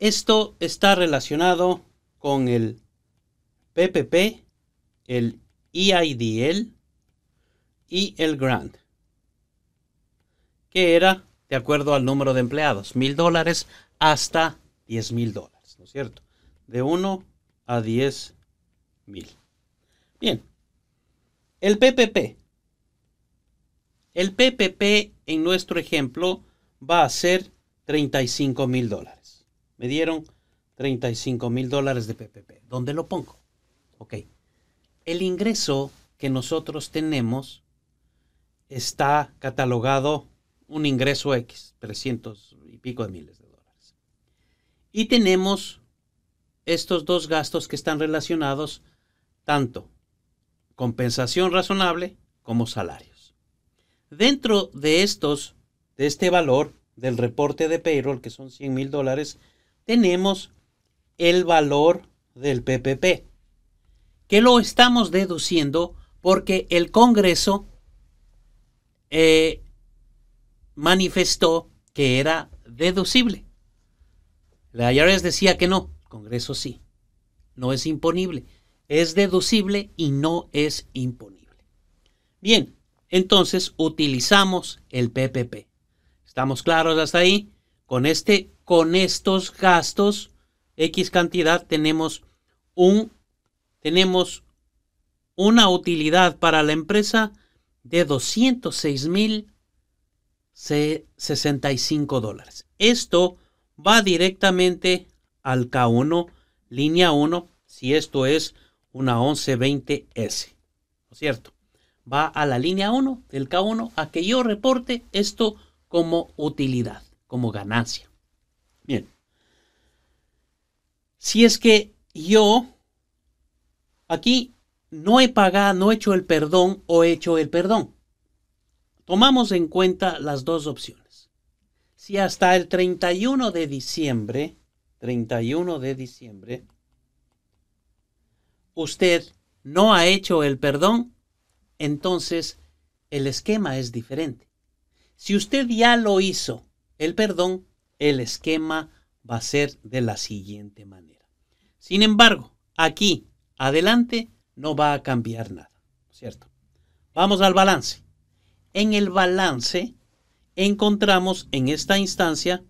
Esto está relacionado con el PPP, el EIDL y el Grant, que era de acuerdo al número de empleados, mil dólares hasta diez mil dólares, ¿no es cierto? De 1 a diez mil. Bien, el PPP el PPP en nuestro ejemplo va a ser 35 mil dólares. Me dieron 35 mil dólares de PPP. ¿Dónde lo pongo? Ok. El ingreso que nosotros tenemos está catalogado un ingreso X, 300 y pico de miles de dólares. Y tenemos estos dos gastos que están relacionados tanto compensación razonable como salario. Dentro de estos, de este valor del reporte de payroll, que son 100 mil dólares, tenemos el valor del PPP, que lo estamos deduciendo porque el Congreso eh, manifestó que era deducible. La IRS decía que no, el Congreso sí, no es imponible, es deducible y no es imponible. Bien, entonces utilizamos el PPP. ¿Estamos claros hasta ahí? Con, este, con estos gastos, X cantidad, tenemos, un, tenemos una utilidad para la empresa de 206.065 dólares. Esto va directamente al K1, línea 1, si esto es una 1120S. ¿No es cierto? va a la línea 1 del K1 a que yo reporte esto como utilidad, como ganancia. Bien. Si es que yo aquí no he pagado, no he hecho el perdón o he hecho el perdón. Tomamos en cuenta las dos opciones. Si hasta el 31 de diciembre, 31 de diciembre, usted no ha hecho el perdón, entonces el esquema es diferente. Si usted ya lo hizo, el perdón, el esquema va a ser de la siguiente manera. Sin embargo, aquí adelante no va a cambiar nada, ¿cierto? Vamos al balance. En el balance encontramos en esta instancia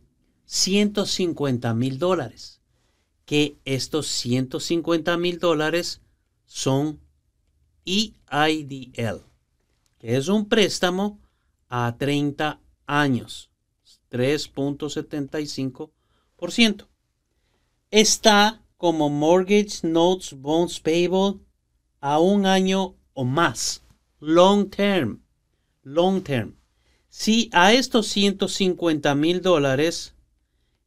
150 mil dólares, que estos 150 mil dólares son EIDL, que es un préstamo a 30 años, 3.75%. Está como mortgage notes bonds payable a un año o más, long term, long term. Si a estos 150 mil dólares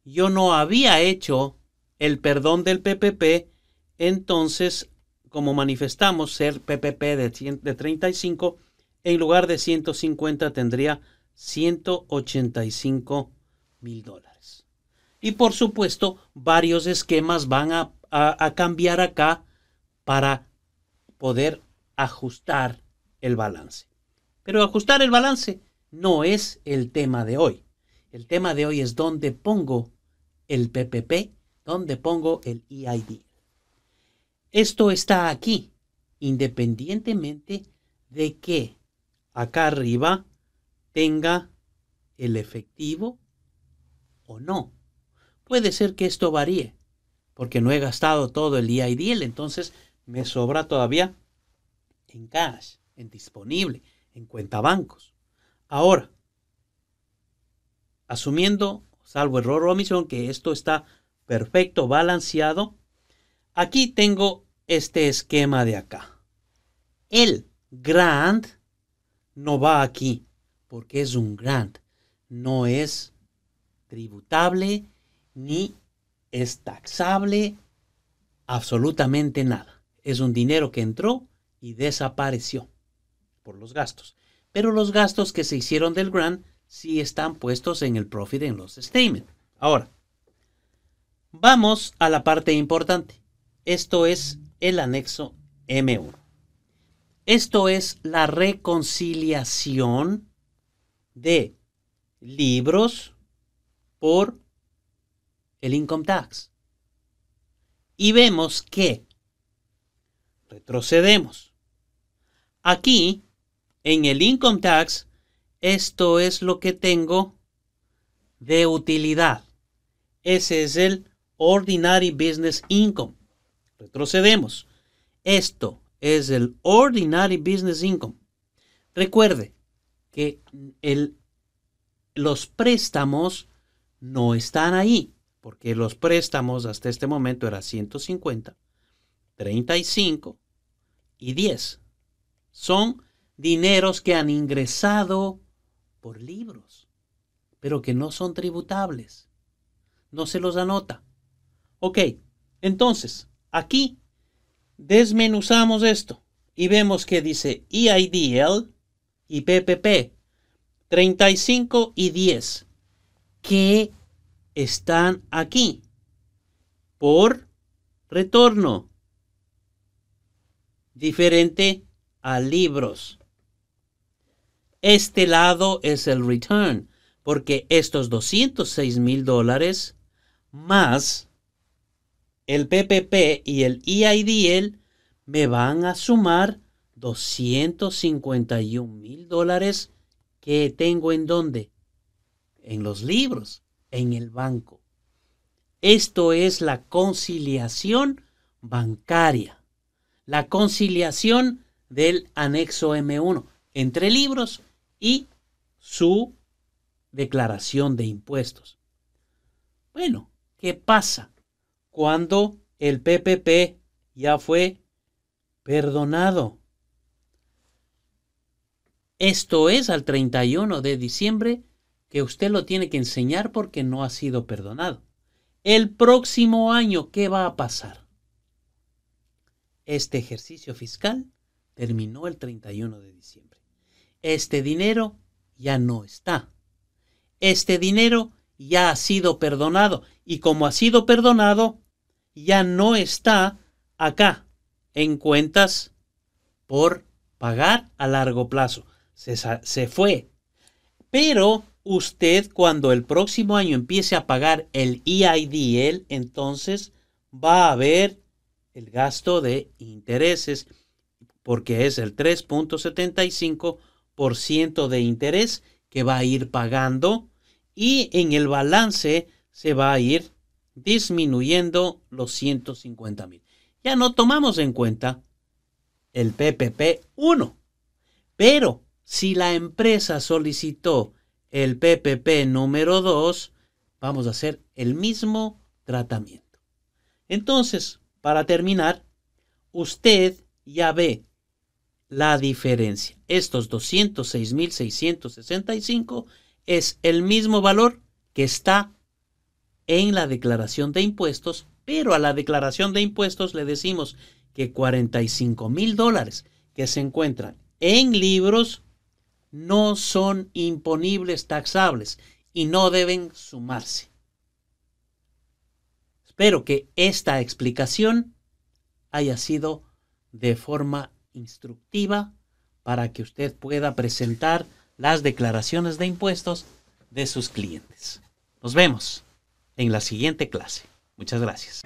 yo no había hecho el perdón del PPP, entonces como manifestamos, ser PPP de, 35, en lugar de 150 tendría 185 mil dólares. Y por supuesto, varios esquemas van a, a cambiar acá para poder ajustar el balance. Pero ajustar el balance no es el tema de hoy. El tema de hoy es dónde pongo el PPP, dónde pongo el EID esto está aquí, independientemente de que acá arriba tenga el efectivo o no. Puede ser que esto varíe, porque no he gastado todo el día y día. entonces me sobra todavía en cash, en disponible, en cuenta bancos. Ahora, asumiendo, salvo error o omisión, que esto está perfecto, balanceado, aquí tengo este esquema de acá. El grant no va aquí porque es un grant, no es tributable ni es taxable, absolutamente nada. Es un dinero que entró y desapareció por los gastos. Pero los gastos que se hicieron del grant sí están puestos en el profit en los statements Ahora, vamos a la parte importante. Esto es el anexo M1. Esto es la reconciliación de libros por el income tax. Y vemos que retrocedemos. Aquí, en el income tax, esto es lo que tengo de utilidad. Ese es el ordinary business income. Retrocedemos. Esto es el Ordinary Business Income. Recuerde que los préstamos no están ahí, porque los préstamos hasta este momento eran 150, 35 y 10. Son dineros que han ingresado por libros, pero que no son tributables. No se los anota. Ok, entonces, Aquí desmenuzamos esto y vemos que dice EIDL y PPP 35 y 10 que están aquí por retorno diferente a libros. Este lado es el return porque estos 206 mil dólares más el PPP y el EIDL me van a sumar 251 mil dólares que tengo en dónde? En los libros, en el banco. Esto es la conciliación bancaria, la conciliación del anexo M1 entre libros y su declaración de impuestos. Bueno, ¿qué pasa? cuando el PPP ya fue perdonado. Esto es al 31 de diciembre que usted lo tiene que enseñar porque no ha sido perdonado. El próximo año, ¿qué va a pasar? Este ejercicio fiscal terminó el 31 de diciembre. Este dinero ya no está. Este dinero ya ha sido perdonado. Y como ha sido perdonado, ya no está acá en cuentas por pagar a largo plazo. Se, fue. Pero usted cuando el próximo año empiece a pagar el EIDL, entonces va a haber el gasto de intereses porque es el 3.75% de interés que va a ir pagando y en el balance se va a ir disminuyendo los 150 mil. Ya no tomamos en cuenta el PPP 1, pero si la empresa solicitó el PPP número 2, vamos a hacer el mismo tratamiento. Entonces, para terminar, usted ya ve la diferencia. Estos 206.665 es el mismo valor que está en la declaración de impuestos, pero a la declaración de impuestos le decimos que 45 mil dólares que se encuentran en libros no son imponibles taxables y no deben sumarse. Espero que esta explicación haya sido de forma instructiva para que usted pueda presentar las declaraciones de impuestos de sus clientes. Nos vemos en la siguiente clase. Muchas gracias.